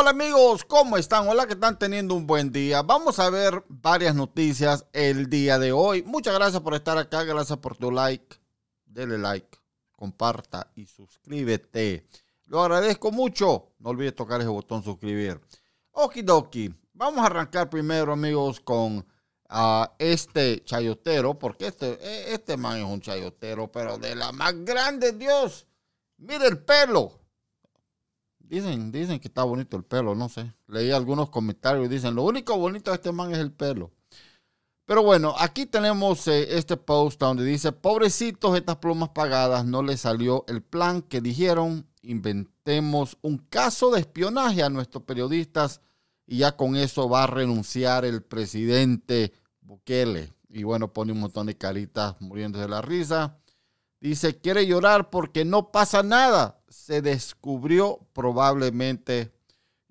Hola amigos, ¿cómo están? Hola que están teniendo un buen día. Vamos a ver varias noticias el día de hoy. Muchas gracias por estar acá, gracias por tu like. Dele like, comparta y suscríbete. Lo agradezco mucho. No olvides tocar ese botón suscribir. Okidoki, vamos a arrancar primero amigos con ah, este chayotero, porque este, e, este man es un chayotero, pero de la más grande, Dios. Mire el pelo. Dicen, dicen que está bonito el pelo, no sé. Leí algunos comentarios y dicen, lo único bonito de este man es el pelo. Pero bueno, aquí tenemos eh, este post donde dice, pobrecitos, estas plumas pagadas, no les salió el plan que dijeron, inventemos un caso de espionaje a nuestros periodistas y ya con eso va a renunciar el presidente Bukele. Y bueno, pone un montón de caritas muriéndose de la risa. Dice, quiere llorar porque no pasa nada se descubrió probablemente,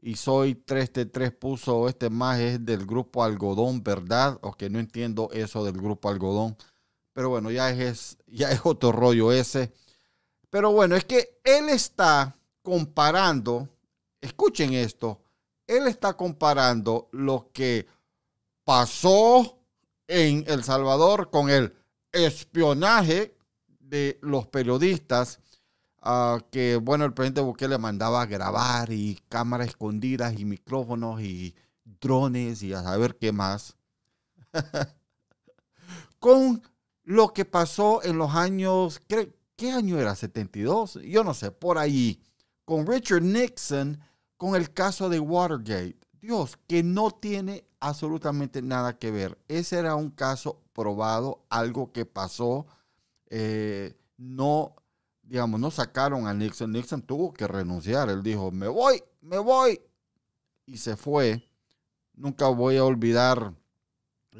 y soy 3 de 3 puso este más, es del grupo Algodón, ¿verdad? O que no entiendo eso del grupo Algodón. Pero bueno, ya es, ya es otro rollo ese. Pero bueno, es que él está comparando, escuchen esto, él está comparando lo que pasó en El Salvador con el espionaje de los periodistas Ah, que bueno, el presidente le mandaba a grabar y cámaras escondidas y micrófonos y drones y a saber qué más. Con lo que pasó en los años, ¿qué, año era? ¿72? Yo no sé, por ahí. Con Richard Nixon, con el caso de Watergate. Dios, que no tiene absolutamente nada que ver. Ese era un caso probado, algo que pasó. Eh, no digamos, no sacaron a Nixon. Nixon tuvo que renunciar. Él dijo, me voy, me voy. Y se fue. Nunca voy a olvidar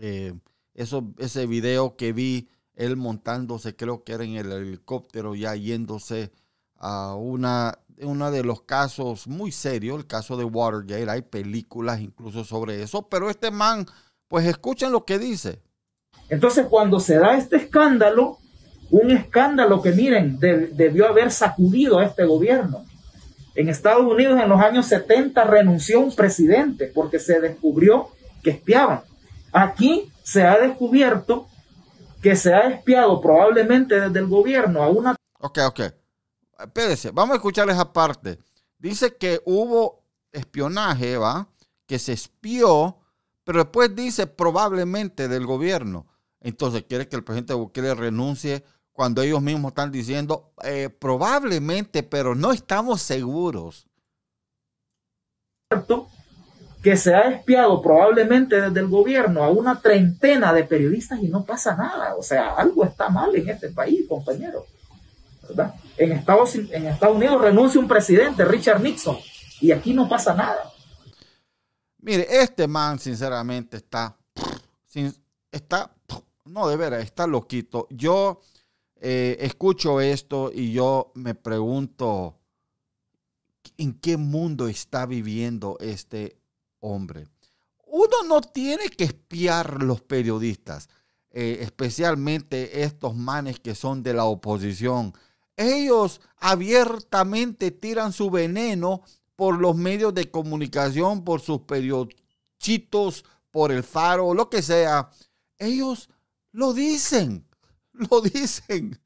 eh, eso, ese video que vi, él montándose, creo que era en el helicóptero, ya yéndose a una, uno de los casos muy serios, el caso de Watergate. Hay películas incluso sobre eso, pero este man, pues escuchen lo que dice. Entonces, cuando se da este escándalo, un escándalo que, miren, debió haber sacudido a este gobierno. En Estados Unidos en los años 70 renunció un presidente porque se descubrió que espiaban. Aquí se ha descubierto que se ha espiado probablemente desde el gobierno a una... Ok, ok. Espérese, vamos a escuchar esa parte. Dice que hubo espionaje, ¿va? Que se espió, pero después dice probablemente del gobierno. Entonces quiere que el presidente Bukele renuncie cuando ellos mismos están diciendo eh, probablemente, pero no estamos seguros. Que se ha espiado probablemente desde el gobierno a una treintena de periodistas y no pasa nada. O sea, algo está mal en este país, compañero. ¿Verdad? En, Estados, en Estados Unidos renuncia un presidente, Richard Nixon, y aquí no pasa nada. Mire, este man sinceramente está, está, no de veras, está loquito. Yo, eh, escucho esto y yo me pregunto, ¿en qué mundo está viviendo este hombre? Uno no tiene que espiar los periodistas, eh, especialmente estos manes que son de la oposición. Ellos abiertamente tiran su veneno por los medios de comunicación, por sus perioditos, por el faro, lo que sea. Ellos lo dicen. lo dicen.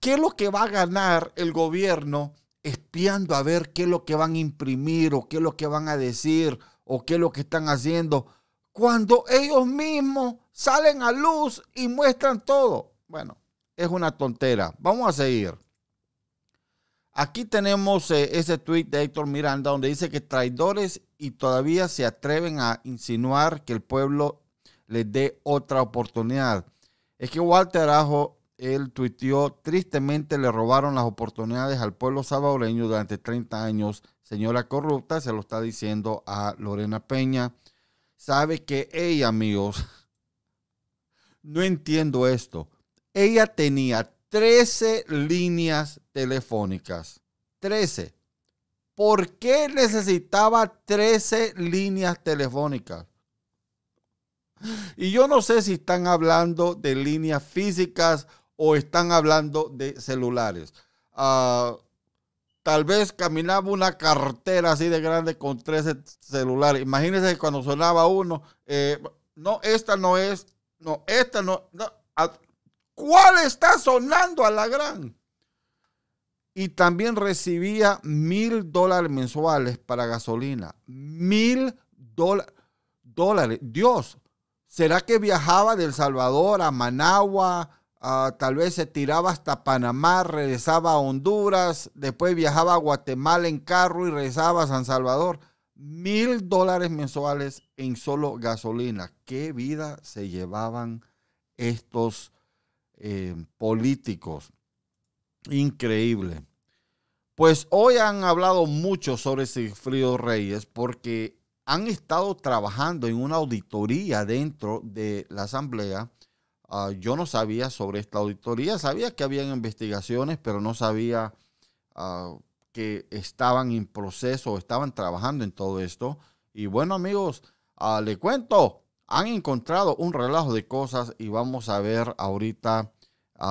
¿Qué es lo que va a ganar el gobierno espiando a ver qué es lo que van a imprimir o qué es lo que van a decir o qué es lo que están haciendo? Cuando ellos mismos salen a luz y muestran todo. Bueno, es una tontera. Vamos a seguir. Aquí tenemos eh, ese tweet de Héctor Miranda donde dice que traidores y todavía se atreven a insinuar que el pueblo les dé otra oportunidad es que Walter Ajo, él tuiteó, tristemente le robaron las oportunidades al pueblo salvadoreño durante 30 años. Señora corrupta, se lo está diciendo a Lorena Peña. Sabe que ella, amigos, no entiendo esto. Ella tenía 13 líneas telefónicas. 13. ¿Por qué necesitaba 13 líneas telefónicas? Y yo no sé si están hablando de líneas físicas o están hablando de celulares. Ah, tal vez caminaba una cartera así de grande con 13 celulares. Imagínense cuando sonaba uno, eh, no, esta no es, no, esta no, ¿cuál está sonando a la gran? Y también recibía mil dólares mensuales para gasolina. Mil dólares. Dios, ¿Será que viajaba de El Salvador a Managua? tal vez se tiraba hasta Panamá, regresaba a Honduras, después viajaba a Guatemala en carro y regresaba a San Salvador. Mil dólares mensuales en solo gasolina. ¿Qué vida se llevaban estos eh, políticos? Increíble. Pues hoy han hablado mucho sobre Sigfrido Reyes porque han estado trabajando en una auditoría dentro de la Asamblea. Ah, yo no sabía sobre esta auditoría, sabía que habían investigaciones, pero no sabía ah, que estaban en proceso, estaban trabajando en todo esto. Y bueno amigos, ah, le cuento, han encontrado un relajo de cosas y vamos a ver ahorita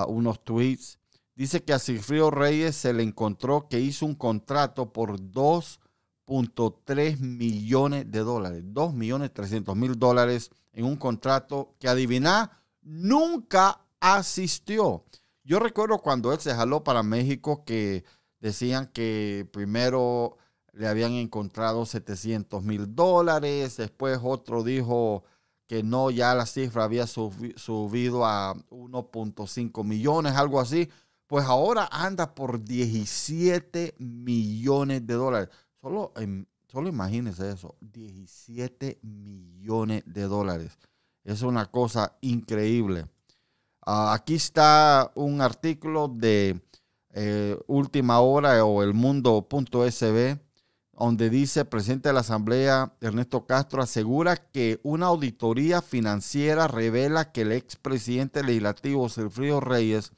unos tweets. Dice que a Sigfrido Reyes se le encontró que hizo un contrato por dos .3 millones de dólares, 2 millones 300 mil dólares en un contrato que adivina, nunca asistió. Yo recuerdo cuando él se jaló para México que decían que primero le habían encontrado 700 mil dólares, después otro dijo que no, ya la cifra había subido a 1.5 millones, algo así, pues ahora anda por 17 millones de dólares. Solo, solo imagínense eso, 17 millones de dólares. Es una cosa increíble. Ah, aquí está un artículo de eh, Última Hora o El Mundo.sb, donde dice, presidente de la Asamblea, Ernesto Castro, asegura que una auditoría financiera revela que el expresidente legislativo Sergio Reyes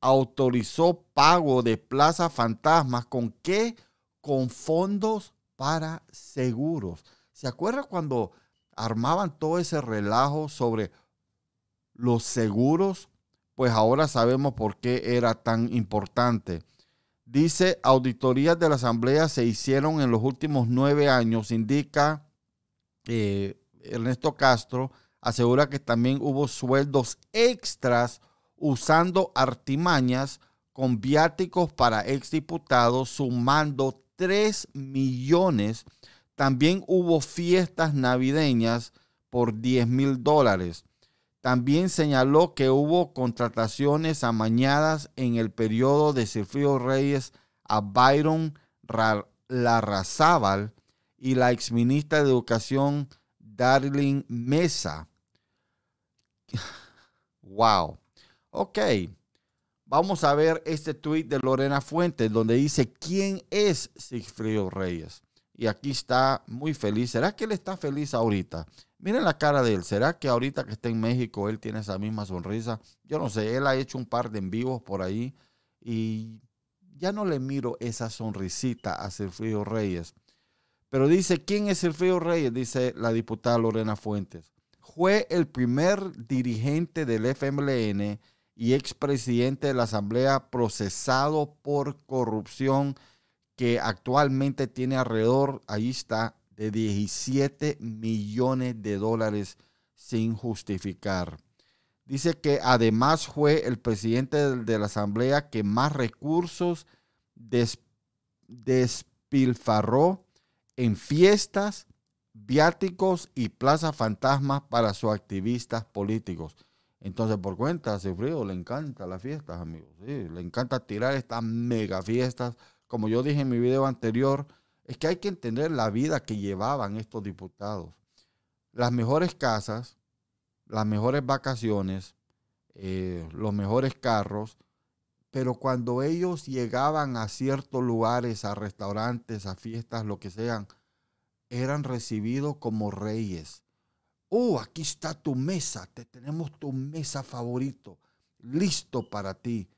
autorizó pago de plazas fantasmas con qué? con fondos para seguros. ¿Se acuerda cuando armaban todo ese relajo sobre los seguros? Pues ahora sabemos por qué era tan importante. Dice, auditorías de la Asamblea se hicieron en los últimos nueve años, indica eh, Ernesto Castro, asegura que también hubo sueldos extras usando artimañas con viáticos para exdiputados, sumando 3 millones. También hubo fiestas navideñas por 10 mil dólares. También señaló que hubo contrataciones amañadas en el periodo de Silvio Reyes a Byron Larrazábal y la exministra de Educación Darling Mesa. Wow. Ok. Vamos a ver este tweet de Lorena Fuentes, donde dice, ¿quién es Sigfrido Reyes? Y aquí está muy feliz. ¿Será que él está feliz ahorita? Miren la cara de él. ¿Será que ahorita que está en México él tiene esa misma sonrisa? Yo no sé, él ha hecho un par de en vivos por ahí y ya no le miro esa sonrisita a Sigfrido Reyes. Pero dice, ¿quién es Sigfrido Reyes? Dice la diputada Lorena Fuentes. Fue el primer dirigente del FMLN y expresidente de la Asamblea procesado por corrupción que actualmente tiene alrededor, ahí está, de 17 millones de dólares sin justificar. Dice que además fue el presidente de la Asamblea que más recursos despilfarró en fiestas, viáticos y plazas fantasmas para sus activistas políticos. Entonces, por cuenta, hace frío, le encanta las fiestas, amigos. Sí, le encanta tirar estas mega fiestas. Como yo dije en mi video anterior, es que hay que entender la vida que llevaban estos diputados. Las mejores casas, las mejores vacaciones, eh, los mejores carros, pero cuando ellos llegaban a ciertos lugares, a restaurantes, a fiestas, lo que sean, eran recibidos como reyes. Oh, aquí está tu mesa, te tenemos tu mesa favorito, listo para ti.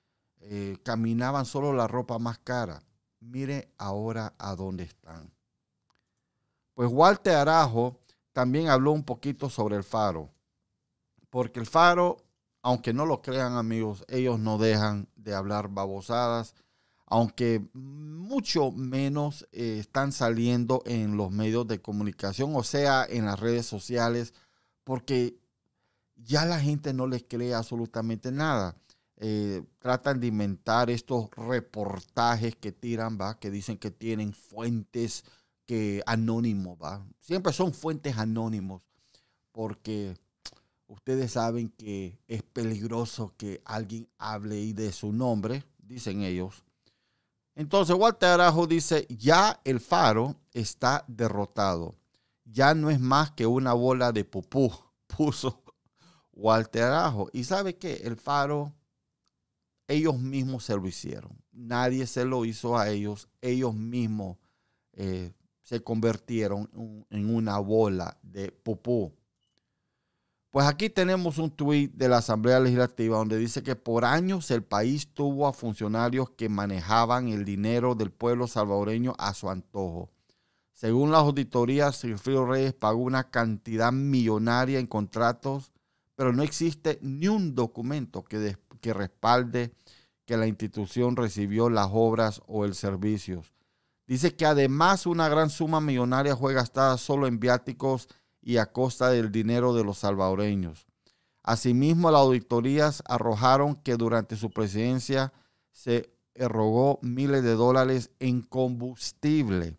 Eh, caminaban solo la ropa más cara. Mire ahora a dónde están. Pues Walter Arajo también habló un poquito sobre el faro, porque el faro, aunque no lo crean amigos, ellos no dejan de hablar babosadas aunque mucho menos eh, están saliendo en los medios de comunicación, o sea, en las redes sociales, porque ya la gente no les cree absolutamente nada. Eh, tratan de inventar estos reportajes que tiran, ¿va? que dicen que tienen fuentes que anónimos, ¿va? siempre son fuentes anónimos, porque ustedes saben que es peligroso que alguien hable y de su nombre, dicen ellos, entonces Walter Arajo dice, ya el faro está derrotado. Ya no es más que una bola de popú, puso Walter Arajo. Y sabe que el faro, ellos mismos se lo hicieron. Nadie se lo hizo a ellos. Ellos mismos eh, se convirtieron en una bola de popú. Pues aquí tenemos un tuit de la Asamblea Legislativa donde dice que por años el país tuvo a funcionarios que manejaban el dinero del pueblo salvadoreño a su antojo. Según las auditorías, Silfrio Reyes pagó una cantidad millonaria en contratos, pero no existe ni un documento que, que respalde que la institución recibió las obras o el servicio. Dice que además una gran suma millonaria fue gastada solo en viáticos y a costa del dinero de los salvadoreños. Asimismo, las auditorías arrojaron que durante su presidencia se erogó miles de dólares en combustible.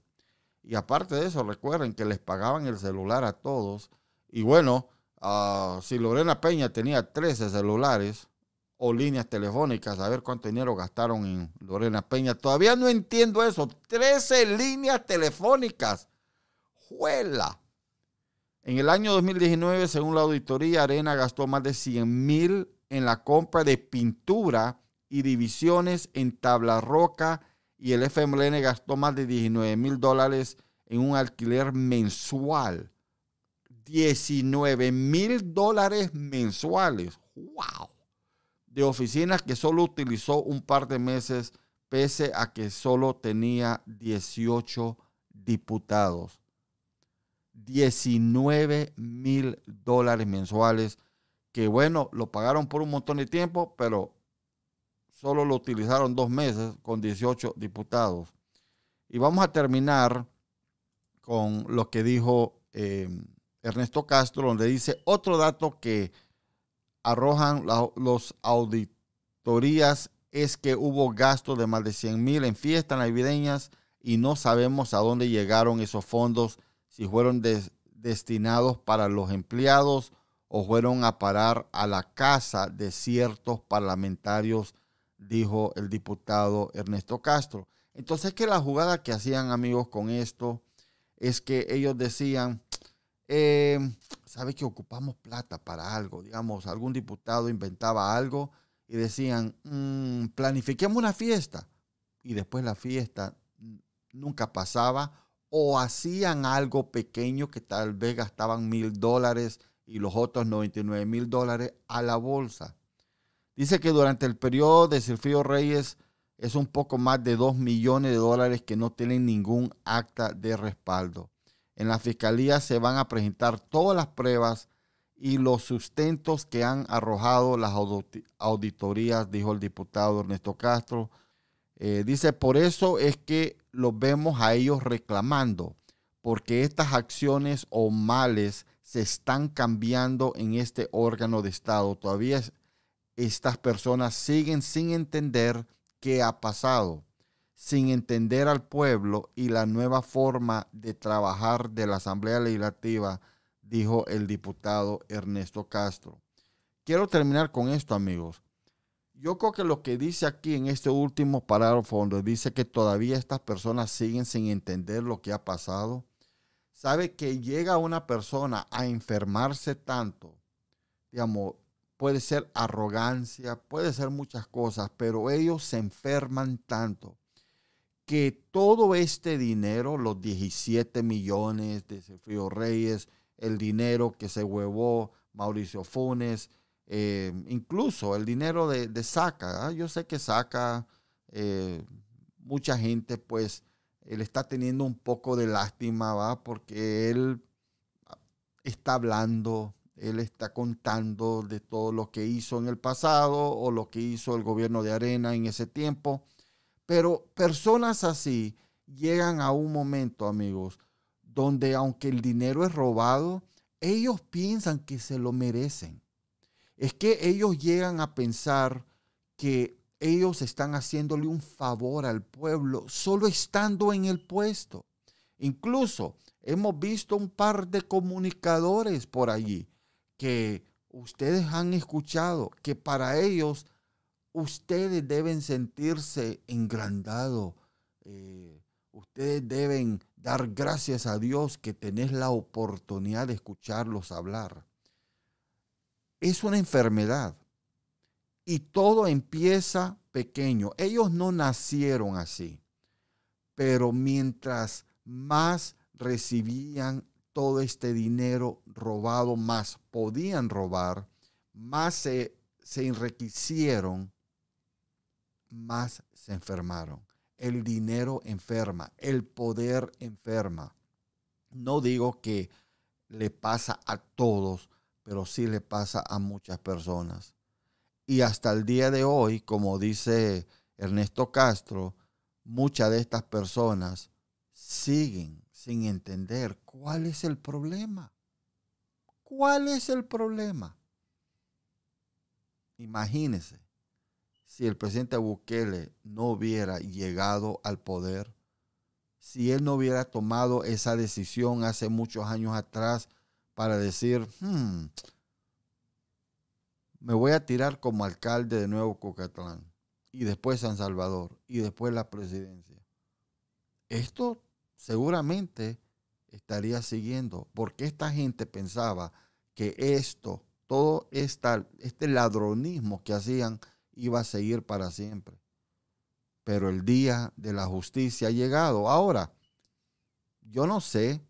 Y aparte de eso, recuerden que les pagaban el celular a todos. Y bueno, ah, si Lorena Peña tenía 13 celulares o líneas telefónicas, a ver cuánto dinero gastaron en Lorena Peña. Todavía no entiendo eso. 13 líneas telefónicas. ¡Juela! En el año 2019, según la auditoría, Arena gastó más de 100 mil en la compra de pintura y divisiones en tabla roca y el FMLN gastó más de 19 mil dólares en un alquiler mensual. 19 mil dólares mensuales. ¡Wow! De oficinas que solo utilizó un par de meses, pese a que solo tenía 18 diputados. 19 mil dólares mensuales, que bueno, lo pagaron por un montón de tiempo, pero solo lo utilizaron dos meses con 18 diputados. Y vamos a terminar con lo que dijo eh, Ernesto Castro, donde dice otro dato que arrojan las los auditorías es que hubo gastos de más de 100 mil en fiestas navideñas y no sabemos a dónde llegaron esos fondos si fueron destinados para los empleados o fueron a parar a la casa de ciertos parlamentarios, dijo el diputado Ernesto Castro. Entonces que la jugada que hacían amigos con esto es que ellos decían, em, sabe que ocupamos plata para algo, digamos, algún diputado inventaba algo y decían, mm, planifiquemos una fiesta. Y después la fiesta nunca pasaba o hacían algo pequeño que tal vez gastaban mil dólares y los otros 99 mil dólares a la bolsa. Dice que durante el periodo de Silfío Reyes es un poco más de dos millones de dólares que no tienen ningún acta de respaldo. En la fiscalía se van a presentar todas las pruebas y los sustentos que han arrojado las auditorías, dijo el diputado Ernesto Castro, eh, dice, por eso es que los vemos a ellos reclamando, porque estas acciones o males se están cambiando en este órgano de Estado. Todavía estas personas siguen sin entender qué ha pasado, sin entender al pueblo y la nueva forma de trabajar de la Asamblea Legislativa, dijo el diputado Ernesto Castro. Quiero terminar con esto, amigos. Yo creo que lo que dice aquí en este último parágrafo, donde dice que todavía estas personas siguen sin entender lo que ha pasado, sabe que llega una persona a enfermarse tanto, digamos, puede ser arrogancia, puede ser muchas cosas, pero ellos se enferman tanto que todo este dinero, los 17 millones de Cefrio Reyes, el dinero que se huevó Mauricio Funes, eh, incluso el dinero de, Saca, ¿ah? yo sé que Saca, eh, mucha gente pues él eh, está teniendo un poco de lástima, ¿va? Porque él está hablando, él está contando de todo lo que hizo en el pasado o lo que hizo el gobierno de Arena en ese tiempo. Pero personas así llegan a un momento, amigos, donde aunque el dinero es robado, ellos piensan que se lo merecen es que ellos llegan a pensar que ellos están haciéndole un favor al pueblo solo estando en el puesto. Incluso hemos visto un par de comunicadores por allí que ustedes han escuchado que para ellos ustedes deben sentirse engrandados. Eh, ustedes deben dar gracias a Dios que tenés la oportunidad de escucharlos hablar es una enfermedad. Y todo empieza pequeño. Ellos no nacieron así. Pero mientras más recibían todo este dinero robado, más podían robar, más se, se enriquecieron, más se enfermaron. El dinero enferma, el poder enferma. No digo que le pasa a todos, pero sí le pasa a muchas personas. Y hasta el día de hoy, como dice Ernesto Castro, muchas de estas personas siguen sin entender cuál es el problema. ¿Cuál es el problema? Imagínense si el presidente Bukele no hubiera llegado al poder, si él no hubiera tomado esa decisión hace muchos años atrás para decir, hmm, me voy a tirar como alcalde de nuevo Cocatlán y después San Salvador y después la presidencia. Esto seguramente estaría siguiendo, porque esta gente pensaba que esto, todo esta, este ladronismo que hacían iba a seguir para siempre. Pero el día de la justicia ha llegado. Ahora, yo no sé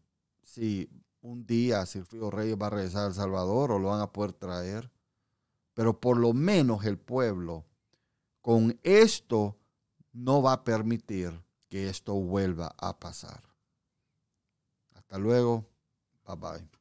si un día si frío rey va a regresar a El Salvador o lo van a poder traer. Pero por lo menos el pueblo con esto no va a permitir que esto vuelva a pasar. Hasta luego. Bye bye.